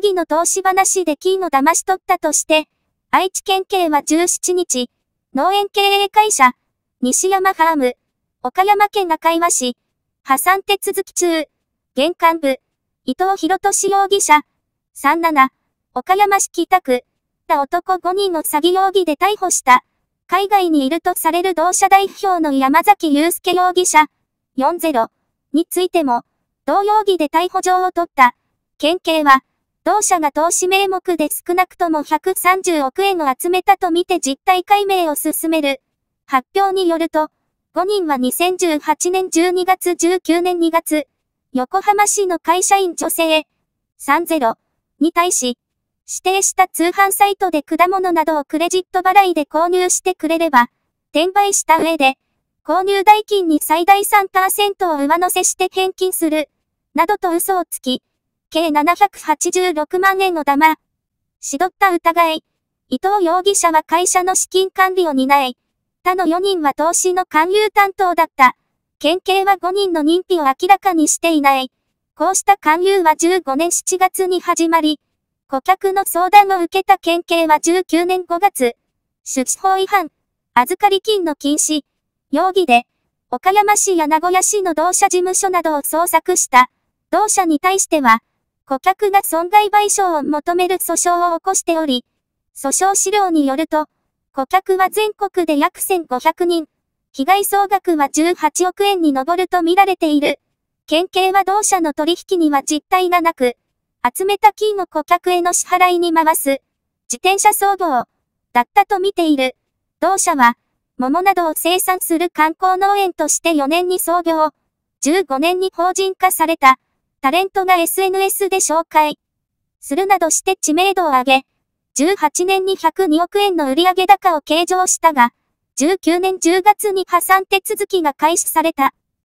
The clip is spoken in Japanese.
虚偽の投資話で金を騙し取ったとして、愛知県警は17日、農園経営会社、西山ファーム、岡山県会岩市、破産手続き中、玄関部、伊藤博俊容疑者、37、岡山市北区、た男5人を詐欺容疑で逮捕した、海外にいるとされる同社代表の山崎祐介容疑者、40、についても、同容疑で逮捕状を取った、県警は、同社が投資名目で少なくとも130億円を集めたとみて実態解明を進める。発表によると、5人は2018年12月19年2月、横浜市の会社員女性30に対し、指定した通販サイトで果物などをクレジット払いで購入してくれれば、転売した上で、購入代金に最大3%を上乗せして返金する、などと嘘をつき、計786万円の玉。しどった疑い。伊藤容疑者は会社の資金管理を担い、他の4人は投資の勧誘担当だった。県警は5人の認否を明らかにしていない。こうした勧誘は15年7月に始まり、顧客の相談を受けた県警は19年5月、出資法違反、預かり金の禁止、容疑で、岡山市や名古屋市の同社事務所などを捜索した。同社に対しては、顧客が損害賠償を求める訴訟を起こしており、訴訟資料によると、顧客は全国で約1500人、被害総額は18億円に上ると見られている。県警は同社の取引には実態がなく、集めた金を顧客への支払いに回す、自転車騒業だったと見ている。同社は、桃などを生産する観光農園として4年に創業、15年に法人化された。タレントが SNS で紹介するなどして知名度を上げ、18年に102億円の売上高を計上したが、19年10月に破産手続きが開始された。